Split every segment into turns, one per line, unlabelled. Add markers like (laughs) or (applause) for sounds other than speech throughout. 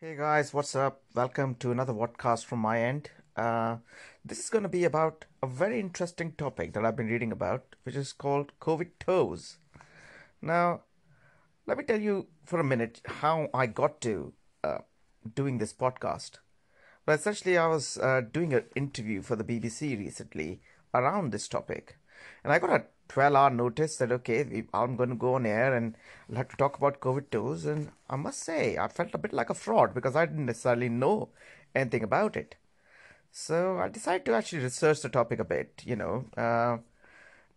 Hey guys, what's up? Welcome to another podcast from my end. Uh, this is going to be about a very interesting topic that I've been reading about, which is called COVID toes. Now, let me tell you for a minute how I got to uh, doing this podcast. Well, essentially, I was uh, doing an interview for the BBC recently around this topic, and I got a 12 hour notice that okay i'm going to go on air and I'll have to talk about covid 2s and i must say i felt a bit like a fraud because i didn't necessarily know anything about it so i decided to actually research the topic a bit you know uh,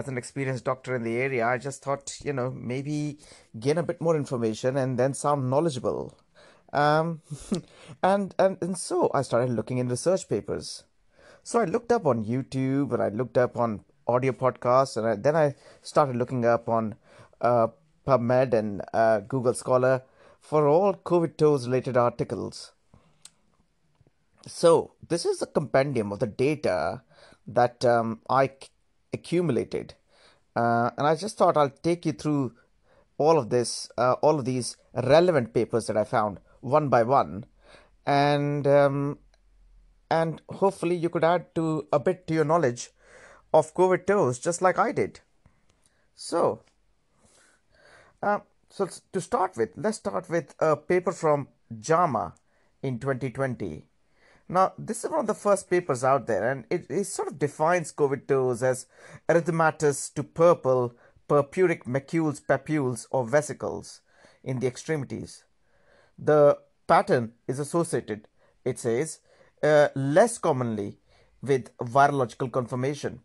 as an experienced doctor in the area i just thought you know maybe gain a bit more information and then sound knowledgeable um, (laughs) and, and and so i started looking in research papers so i looked up on youtube and i looked up on audio podcasts, and I, then I started looking up on uh, PubMed and uh, Google Scholar for all COVID toes related articles. So, this is a compendium of the data that um, I c- accumulated. Uh, and I just thought I'll take you through all of this, uh, all of these relevant papers that I found one by one. And um, and hopefully you could add to a bit to your knowledge of COVID toes, just like I did. So, uh, so to start with, let's start with a paper from JAMA in 2020. Now, this is one of the first papers out there, and it, it sort of defines COVID toes as erythematous to purple purpuric macules, papules, or vesicles in the extremities. The pattern is associated, it says, uh, less commonly with virological confirmation.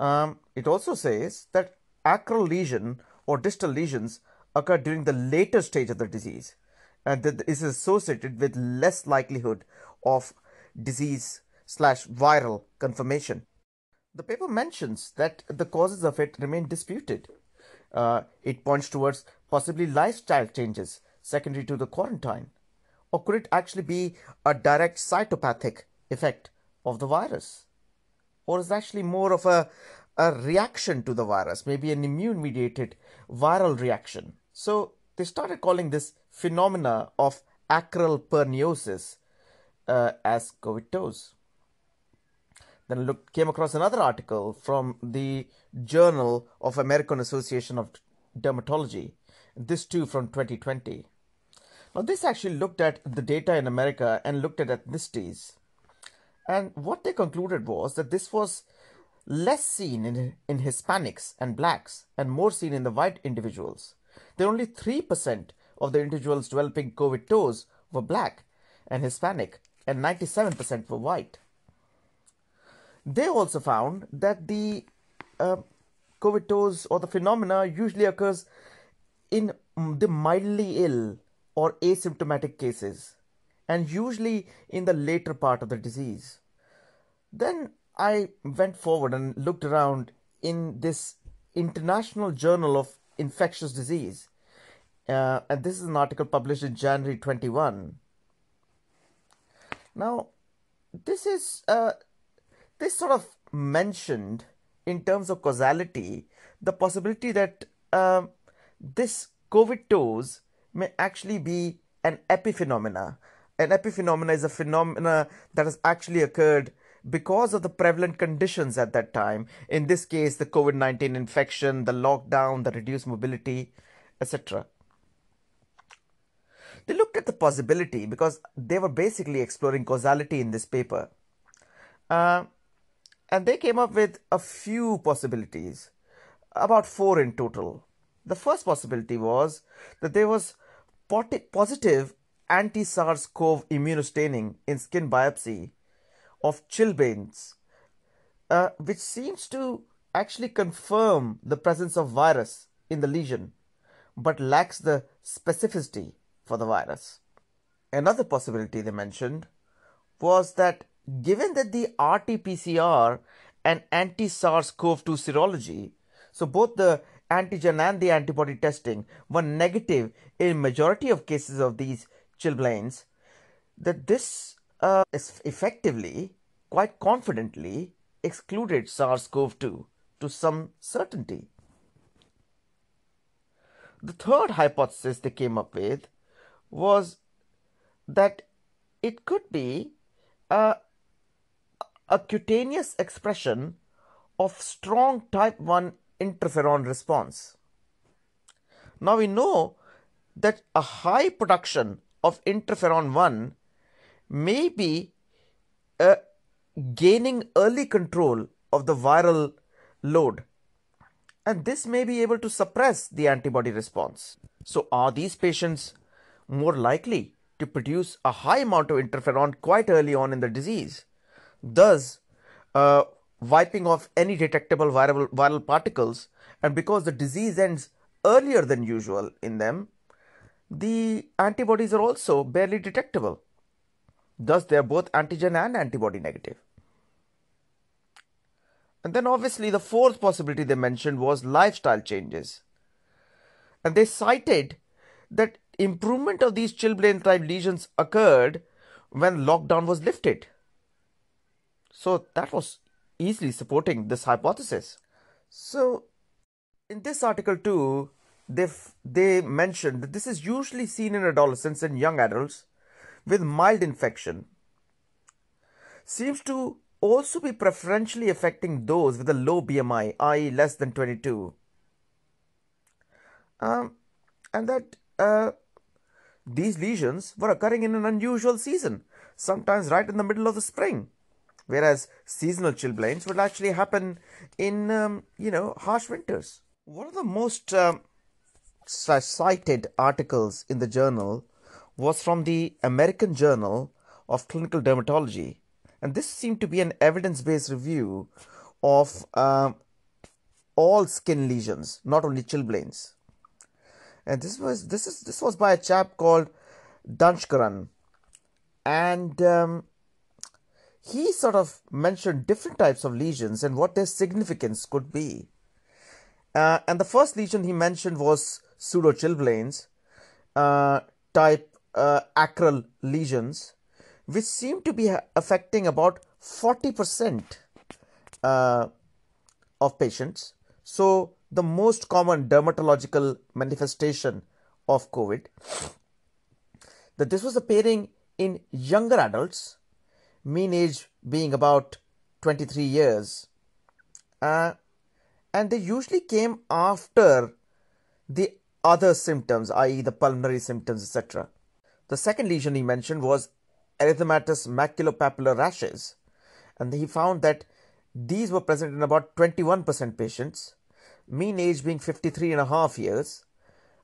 Um, it also says that acral lesion or distal lesions occur during the later stage of the disease and that is associated with less likelihood of disease slash viral confirmation. The paper mentions that the causes of it remain disputed. Uh, it points towards possibly lifestyle changes secondary to the quarantine, or could it actually be a direct cytopathic effect of the virus? or is actually more of a, a reaction to the virus, maybe an immune mediated viral reaction. So they started calling this phenomena of acral perniosis uh, as COVID toes. Then look, came across another article from the Journal of American Association of Dermatology, this too from 2020. Now, this actually looked at the data in America and looked at ethnicities. And what they concluded was that this was less seen in, in Hispanics and blacks and more seen in the white individuals. There only 3% of the individuals developing COVID toes were black and Hispanic, and 97% were white. They also found that the uh, COVID toes or the phenomena usually occurs in the mildly ill or asymptomatic cases and usually in the later part of the disease. Then I went forward and looked around in this International Journal of Infectious Disease, uh, and this is an article published in January 21. Now, this is uh, this sort of mentioned in terms of causality the possibility that uh, this COVID toes may actually be an epiphenomena an epiphenomena is a phenomena that has actually occurred because of the prevalent conditions at that time. In this case, the COVID 19 infection, the lockdown, the reduced mobility, etc. They looked at the possibility because they were basically exploring causality in this paper. Uh, and they came up with a few possibilities, about four in total. The first possibility was that there was positive anti SARS CoV immunostaining in skin biopsy of chilblains, uh, which seems to actually confirm the presence of virus in the lesion but lacks the specificity for the virus. Another possibility they mentioned was that given that the RT PCR and anti SARS CoV 2 serology, so both the antigen and the antibody testing, were negative in majority of cases of these Chilblains that this uh, effectively, quite confidently, excluded SARS CoV 2 to some certainty. The third hypothesis they came up with was that it could be uh, a cutaneous expression of strong type 1 interferon response. Now we know that a high production of interferon 1 may be uh, gaining early control of the viral load and this may be able to suppress the antibody response. So, are these patients more likely to produce a high amount of interferon quite early on in the disease, thus uh, wiping off any detectable viral, viral particles? And because the disease ends earlier than usual in them, the antibodies are also barely detectable. Thus, they are both antigen and antibody negative. And then, obviously, the fourth possibility they mentioned was lifestyle changes. And they cited that improvement of these chilblain type lesions occurred when lockdown was lifted. So, that was easily supporting this hypothesis. So, in this article, too, they they mentioned that this is usually seen in adolescents and young adults with mild infection seems to also be preferentially affecting those with a low BMI, i.e., less than 22. Um, and that uh, these lesions were occurring in an unusual season, sometimes right in the middle of the spring, whereas seasonal chilblains would actually happen in, um, you know, harsh winters. One of the most um, cited articles in the journal was from the American Journal of Clinical Dermatology, and this seemed to be an evidence based review of uh, all skin lesions, not only chilblains. And this was this is this was by a chap called Danshkaran, and um, he sort of mentioned different types of lesions and what their significance could be. Uh, and the first lesion he mentioned was pseudochilblains, uh, type uh, acral lesions, which seem to be affecting about 40% uh, of patients. So, the most common dermatological manifestation of COVID. That this was appearing in younger adults, mean age being about 23 years. Uh, and they usually came after the other symptoms, i.e., the pulmonary symptoms, etc. The second lesion he mentioned was erythematous maculopapular rashes, and he found that these were present in about 21% patients, mean age being 53 and a half years,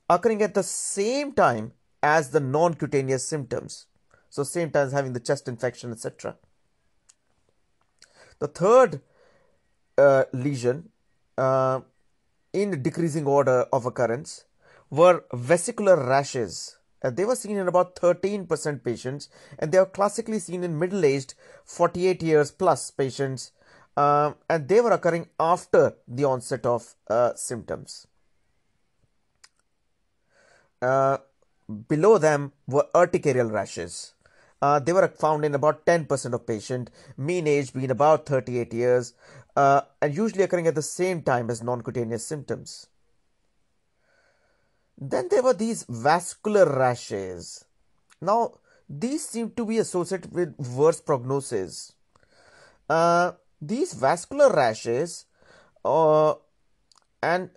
occurring at the same time as the non cutaneous symptoms. So, same time as having the chest infection, etc. The third uh, lesion uh, in decreasing order of occurrence were vesicular rashes. Uh, they were seen in about 13% patients, and they are classically seen in middle aged 48 years plus patients, uh, and they were occurring after the onset of uh, symptoms. Uh, below them were urticarial rashes. Uh, they were found in about 10% of patients, mean age being about 38 years, uh, and usually occurring at the same time as non cutaneous symptoms. Then there were these vascular rashes. Now, these seem to be associated with worse prognosis. Uh, these vascular rashes uh, and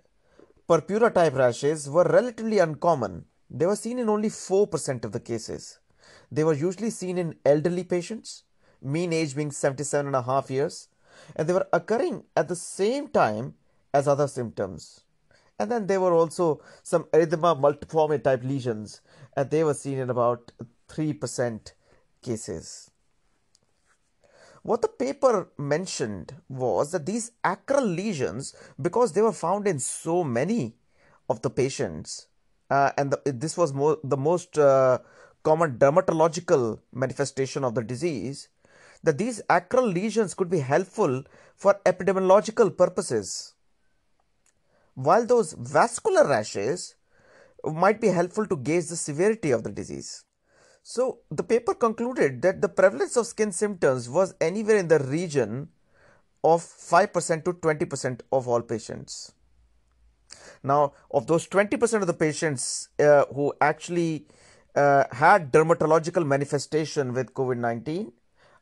purpura type rashes were relatively uncommon. They were seen in only 4% of the cases. They were usually seen in elderly patients, mean age being 77 and a half years, and they were occurring at the same time as other symptoms. And then there were also some erythema multiforme type lesions, and they were seen in about 3% cases. What the paper mentioned was that these acral lesions, because they were found in so many of the patients, uh, and the, this was the most uh, common dermatological manifestation of the disease, that these acral lesions could be helpful for epidemiological purposes while those vascular rashes might be helpful to gauge the severity of the disease. So, the paper concluded that the prevalence of skin symptoms was anywhere in the region of 5% to 20% of all patients. Now, of those 20% of the patients uh, who actually uh, had dermatological manifestation with COVID 19,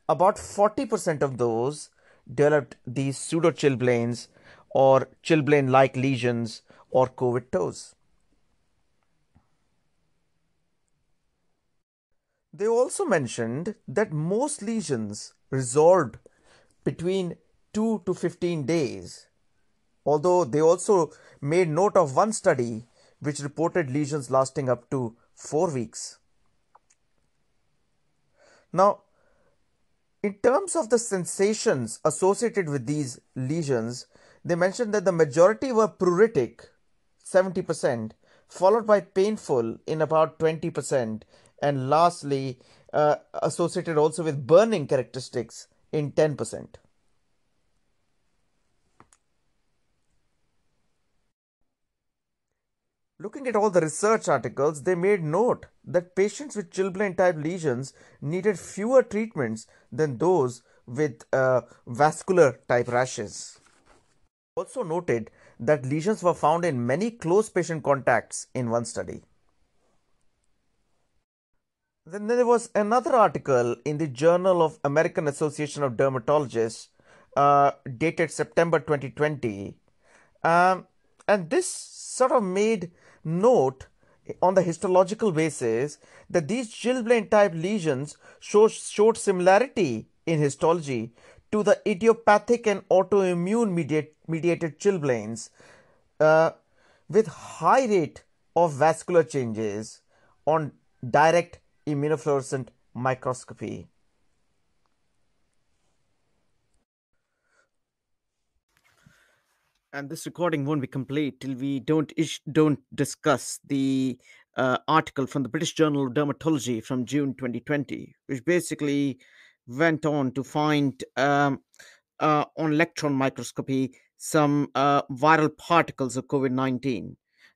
about 40% of those developed these pseudo chilblains or chilblain like lesions or COVID toes. They also mentioned that most lesions resolved between 2 to 15 days, although they also made note of one study which reported lesions lasting up to 4 weeks. Now, in terms of the sensations associated with these lesions, they mentioned that the majority were pruritic, 70%, followed by painful in about 20%, and lastly, uh, associated also with burning characteristics in 10%. Looking at all the research articles, they made note that patients with chilblain type lesions needed fewer treatments than those with uh, vascular type rashes also noted that lesions were found in many close patient contacts in one study. Then there was another article in the Journal of American Association of Dermatologists uh, dated September 2020. Um, and this sort of made note on the histological basis that these chilblain type lesions show, showed similarity in histology to the idiopathic and autoimmune mediate, mediated chilblains uh, with high rate of vascular changes on direct immunofluorescent microscopy. And this recording won't be complete till we don't ish, don't discuss the uh, article from the British Journal of Dermatology from June 2020, which basically went on to find um, uh, on electron microscopy some uh, viral particles of COVID 19.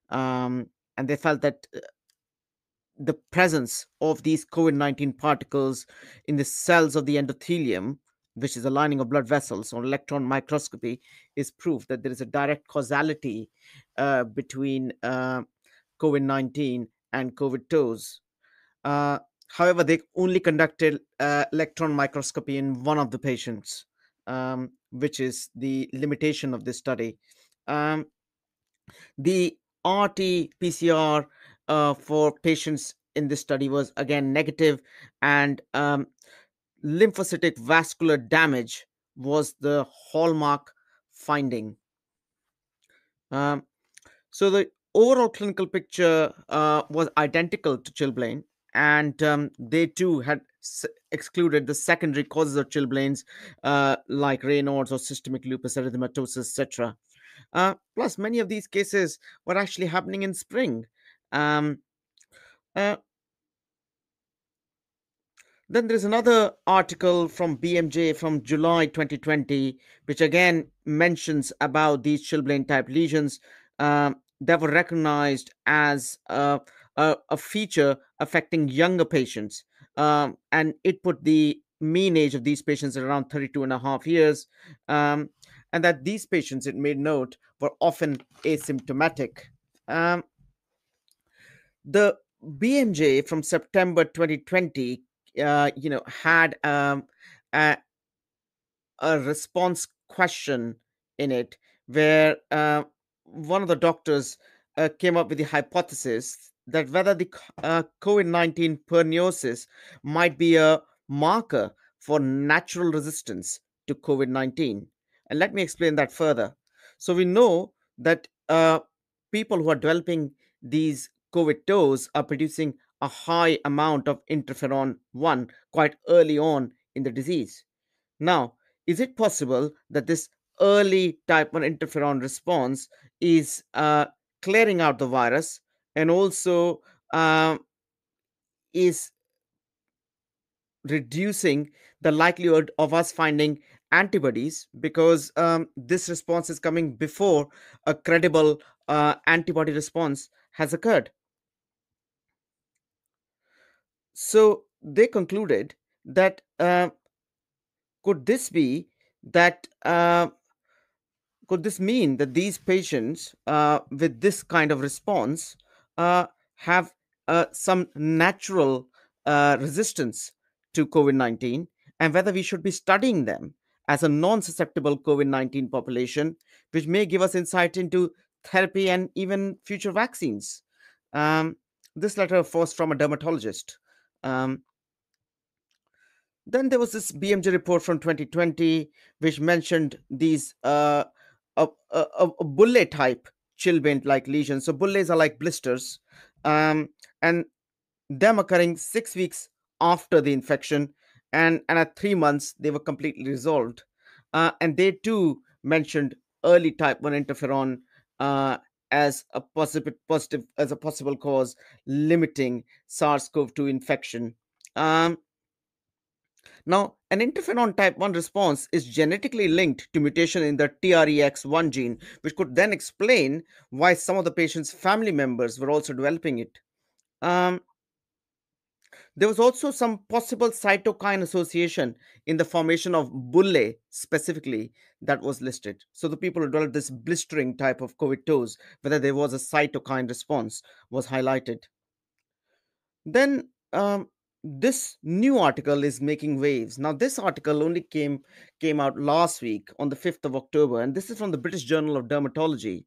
Um, and they felt that uh, the presence of these COVID 19 particles in the cells of the endothelium, which is the lining of blood vessels on electron microscopy, is proof that there is a direct causality uh, between uh, COVID 19 and COVID 2s. However, they only conducted uh, electron microscopy in one of the patients, um, which is the limitation of this study. Um, the RT PCR uh, for patients in this study was again negative, and um, lymphocytic vascular damage was the hallmark finding. Um, so the overall clinical picture uh, was identical to chilblain and um, they too had s- excluded the secondary causes of chilblains uh, like Raynaud's or systemic lupus erythematosus, etc. Uh, plus, many of these cases were actually happening in spring. Um, uh, then there's another article from BMJ from July 2020, which again mentions about these chilblain type lesions um, that were recognized as uh, a, a feature affecting younger patients. Um, and it put the mean age of these patients at around 32 and a half years. Um, and that these patients, it made note, were often asymptomatic. Um, the BMJ from September 2020, uh, you know, had um, a, a, response question in it where uh, one of the doctors uh, came up with the hypothesis that whether the uh, COVID 19 perniosis might be a marker for natural resistance to COVID 19. And let me explain that further. So, we know that uh, people who are developing these COVID toes are producing a high amount of interferon 1 quite early on in the disease. Now, is it possible that this early type 1 interferon response is uh, clearing out the virus and also uh, is reducing the likelihood of us finding antibodies because um, this response is coming before a credible uh, antibody response has occurred. So they concluded that uh, could this be that uh, could this mean that these patients uh, with this kind of response uh, have uh, some natural uh, resistance to COVID 19 and whether we should be studying them as a non susceptible COVID 19 population, which may give us insight into therapy and even future vaccines. Um, this letter was from a dermatologist. Um, then there was this BMJ report from 2020, which mentioned these uh, a, a, a bullet type chill bent like lesions. So bullays are like blisters, um, and them occurring six weeks after the infection, and and at three months they were completely resolved, uh, and they too mentioned early type one interferon uh, as a positive positive as a possible cause limiting SARS-CoV-2 infection. Um, now, an interferon type 1 response is genetically linked to mutation in the TREX1 gene, which could then explain why some of the patient's family members were also developing it. Um, there was also some possible cytokine association in the formation of bulle specifically that was listed. So the people who developed this blistering type of COVID toes, whether there was a cytokine response, was highlighted. Then um, this new article is making waves now this article only came came out last week on the 5th of october and this is from the british journal of dermatology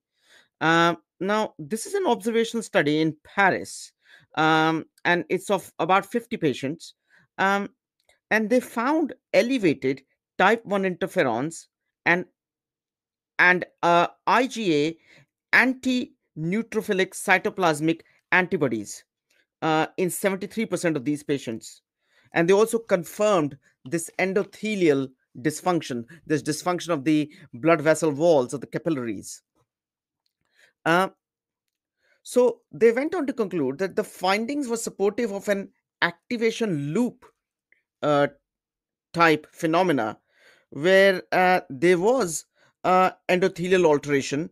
uh, now this is an observational study in paris um, and it's of about 50 patients um, and they found elevated type 1 interferons and and uh, iga anti neutrophilic cytoplasmic antibodies uh, in 73% of these patients. And they also confirmed this endothelial dysfunction, this dysfunction of the blood vessel walls of the capillaries. Uh, so they went on to conclude that the findings were supportive of an activation loop uh, type phenomena where uh, there was uh, endothelial alteration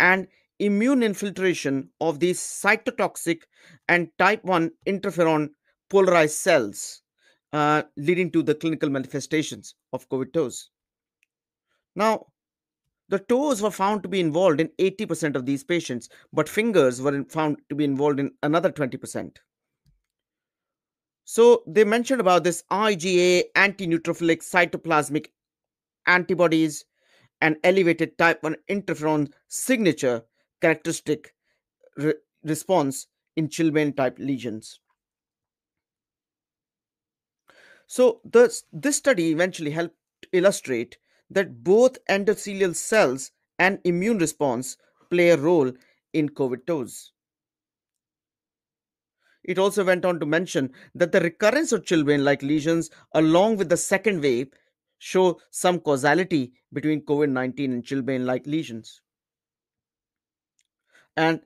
and immune infiltration of these cytotoxic and type 1 interferon polarized cells, uh, leading to the clinical manifestations of COVID toes. Now, the toes were found to be involved in 80% of these patients, but fingers were found to be involved in another 20%. So they mentioned about this IgA neutrophilic cytoplasmic antibodies and elevated type 1 interferon signature characteristic re- response in Chilblain type lesions. So this, this study eventually helped illustrate that both endothelial cells and immune response play a role in COVID toes. It also went on to mention that the recurrence of chilblain like lesions, along with the second wave, show some causality between COVID 19 and chilblain like lesions. And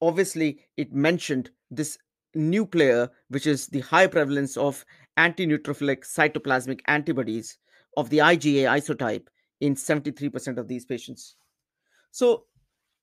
obviously, it mentioned this new player, which is the high prevalence of anti neutrophilic cytoplasmic antibodies of the IgA isotype in 73% of these patients. So,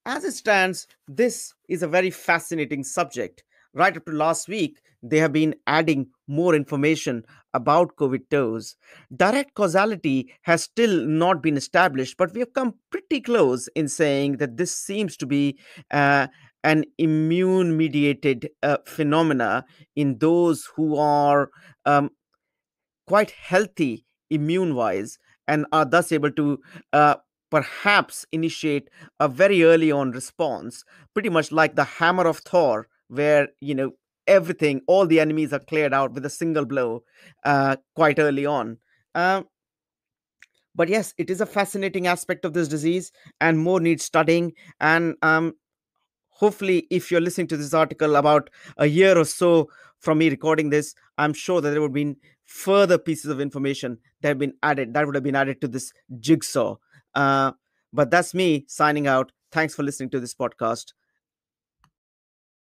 as it stands, this is a very fascinating subject right up to last week, they have been adding more information about COVID toes. Direct causality has still not been established, but we have come pretty close in saying that this seems to be uh, an immune mediated uh, phenomena in those who are um, quite healthy immune wise and are thus able to. Uh, perhaps initiate a very early on response, pretty much like the hammer of Thor where you know everything, all the enemies are cleared out with a single blow uh, quite early on. um but yes, it is a fascinating aspect of this disease, and more needs studying. And um, hopefully, if you're listening to this article about a year or so from me recording this, I'm sure that there would have been further pieces of information that have been added that would have been added to this jigsaw. Uh, but that's me signing out. Thanks for listening to this podcast.